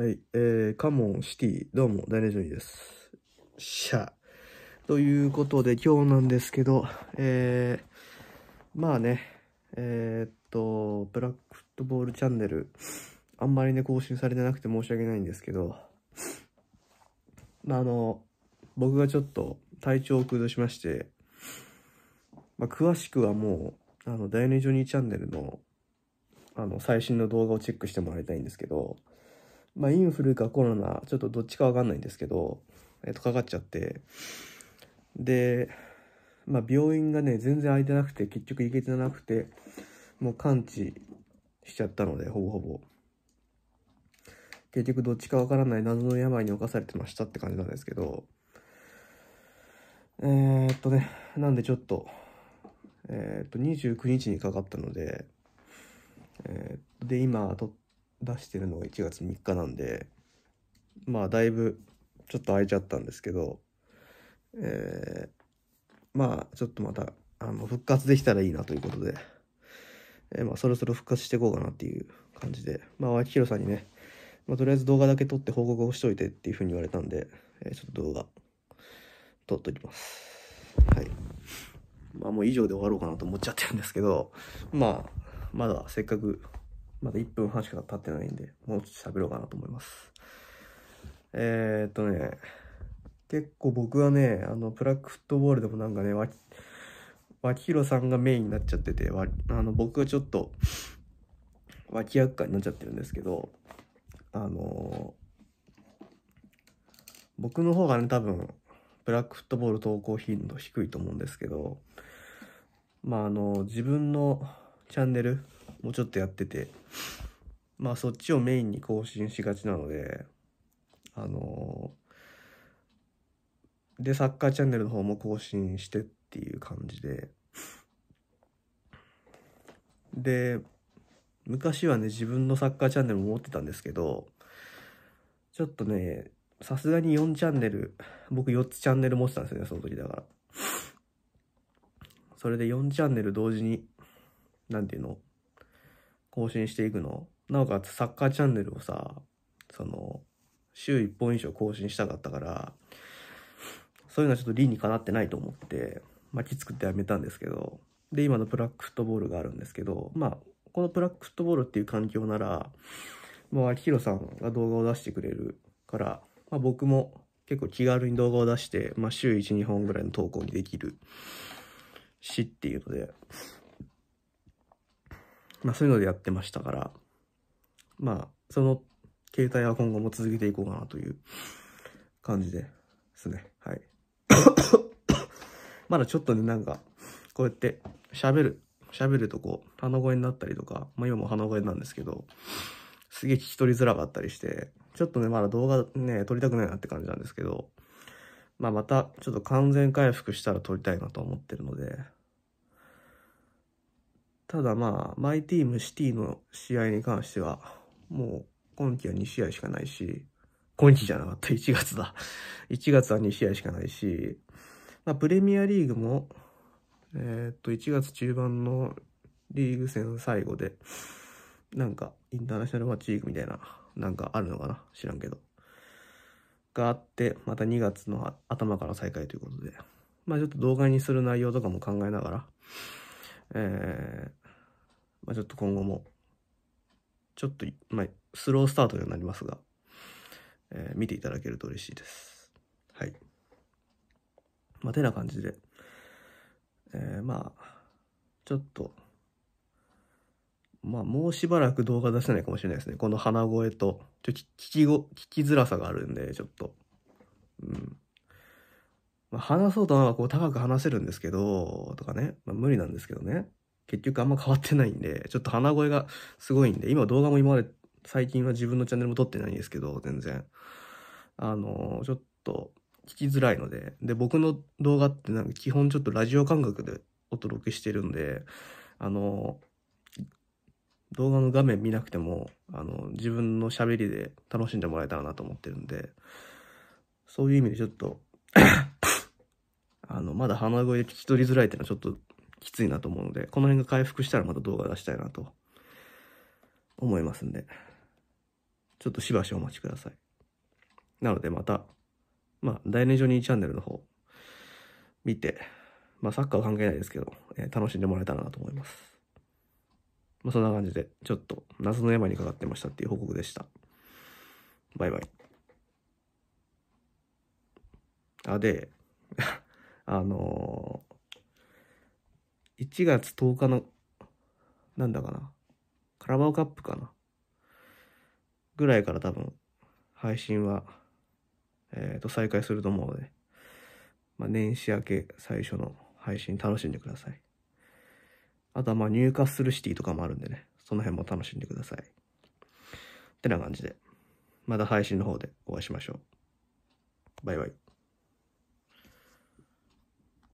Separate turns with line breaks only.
はい。えー、カモンシティ、どうも、大ナジョニーです。しゃ。ということで、今日なんですけど、えー、まあね、えー、っと、ブラックフットボールチャンネル、あんまりね、更新されてなくて申し訳ないんですけど、まああの、僕がちょっと体調を崩しまして、まあ、詳しくはもう、あの、ダイナジョニーチャンネルの、あの、最新の動画をチェックしてもらいたいんですけど、まあ、インフルかコロナ、ちょっとどっちかわかんないんですけど、えっと、かかっちゃって、で、まあ、病院がね、全然空いてなくて、結局行けてなくて、もう完治しちゃったので、ほぼほぼ。結局どっちかわからない謎の病に侵されてましたって感じなんですけど、えー、っとね、なんでちょっと、えー、っと、29日にかかったので、えー、で、今、鳥出してるのが1月3日なんで、まあだいぶちょっと空いちゃったんですけど、えー、まあちょっとまたあの復活できたらいいなということで、えー、まあそろそろ復活していこうかなっていう感じで、まあ脇弘さんにね、まあ、とりあえず動画だけ撮って報告をしといてっていうふうに言われたんで、えー、ちょっと動画撮っておきます。はい。まあもう以上で終わろうかなと思っちゃってるんですけど、まあまだせっかくまだ1分半しか経ってないんで、もうちょっと喋ろうかなと思います。えー、っとね、結構僕はね、あの、ブラックフットボールでもなんかね、脇広さんがメインになっちゃってて、あの僕がちょっと脇役感になっちゃってるんですけど、あのー、僕の方がね、多分、ブラックフットボール投稿頻度低いと思うんですけど、まあ、あの、自分のチャンネルもちょっとやってて、まあそっちをメインに更新しがちなので、あのー、で、サッカーチャンネルの方も更新してっていう感じで、で、昔はね、自分のサッカーチャンネルも持ってたんですけど、ちょっとね、さすがに4チャンネル、僕4つチャンネル持ってたんですよね、その時だから。それで4チャンネル同時になんていうの更新していくのなおかつサッカーチャンネルをさ、その、週1本以上更新したかったから、そういうのはちょっと理にかなってないと思って、巻きつくってやめたんですけど、で、今のブラックフットボールがあるんですけど、まあ、このブラックフットボールっていう環境なら、もう、秋広さんが動画を出してくれるから、まあ、僕も結構気軽に動画を出して、まあ、週1、2本ぐらいの投稿にできるしっていうので、まあそういうのでやってましたから、まあ、その携帯は今後も続けていこうかなという感じですね。はい。まだちょっとね、なんか、こうやって喋る、喋るとこう、鼻声になったりとか、まあ今も鼻声なんですけど、すげえ聞き取りづらかったりして、ちょっとね、まだ動画ね、撮りたくないなって感じなんですけど、まあまた、ちょっと完全回復したら撮りたいなと思ってるので、ただまあ、マイティームシティの試合に関しては、もう今季は2試合しかないし、今季じゃなかった、1月だ。1 月は2試合しかないし、まあ、プレミアリーグも、えー、っと、1月中盤のリーグ戦最後で、なんか、インターナショナルマッチリーグみたいな、なんかあるのかな知らんけど。があって、また2月の頭から再開ということで。まあちょっと動画にする内容とかも考えながら、えー、まあ、ちょっと今後も、ちょっと、まあ、スロースタートにはなりますが、えー、見ていただけると嬉しいです。はい。まあ、てな感じで、えー、まあ、ちょっと、まあ、もうしばらく動画出せないかもしれないですね。この鼻声と、ちょ聞きご、聞きづらさがあるんで、ちょっと。うん。まあ、話そうとなんかこう高く話せるんですけど、とかね。まあ、無理なんですけどね。結局あんま変わってないんで、ちょっと鼻声がすごいんで、今動画も今まで最近は自分のチャンネルも撮ってないんですけど、全然。あのー、ちょっと聞きづらいので、で、僕の動画ってなんか基本ちょっとラジオ感覚でお届けしてるんで、あのー、動画の画面見なくても、あのー、自分の喋りで楽しんでもらえたらなと思ってるんで、そういう意味でちょっと あの、まだ鼻声で聞き取りづらいっていうのはちょっときついなと思うので、この辺が回復したらまた動画出したいなと思いますんで、ちょっとしばしお待ちください。なのでまた、まあ、大ョニーチャンネルの方、見て、まあ、サッカーは関係ないですけど、えー、楽しんでもらえたらなと思います。まあ、そんな感じで、ちょっと、謎の山にかかってましたっていう報告でした。バイバイ。あ、で、あのー1月10日の、なんだかな、カラバオカップかな、ぐらいから多分、配信は、えっ、ー、と、再開すると思うので、まあ、年始明け最初の配信楽しんでください。あとはまあ、ニューカッスルシティとかもあるんでね、その辺も楽しんでください。ってな感じで、また配信の方でお会いしましょう。バイバイ。